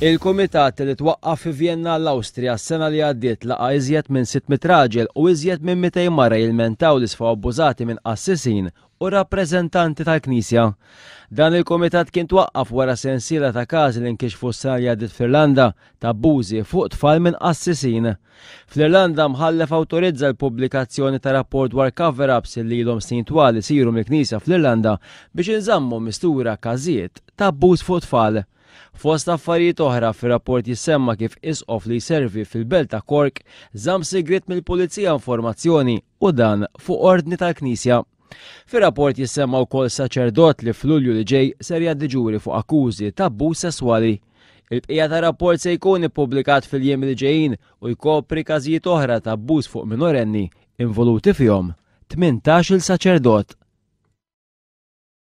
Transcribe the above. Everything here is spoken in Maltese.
Il-Komitat li twaqqaf fi Vienna l austria s-sena li għaddiet laqa iżjed minn 600 raġel u iżjed minn 200 mara jilmentaw li isfaw abbużati minn Assisin u rappreżentanti tal-Knisja. Dan il-Komitat kien twaqqaf wara sensila ta' każi li nkixfu s-sena li għaddiet fl-Irlanda ta' buzi fuq tfal minn Assisin. Fl-Irlanda mħallef awtorizza l-pubblikazzjoni ta' rapport dwar cover-ups li ilhom snin twali siru mill-Knisja fl-Irlanda biex inżammu mistura każijiet ta' buż fuq tfal. Fost affarijiet oħra fir-rapport jissemma kif isqof li servi fil-belt ta' Kork żamm sigrit mill-Pulizija Informazzjoni u dan fuq ordni tal-Knisja. Fir-rapport jissemma wkoll saċerdot li f'Lulju li ġej ser jaddiġuri fuq akkużi ta' abbuż sesswali. Il-bqija ta' rapport se jkun ippubblikat fil-jiem li ġejjin u jkopri każijiet oħra ta' abbuż fuq minorenni involuti fihom 18-il saċerdot.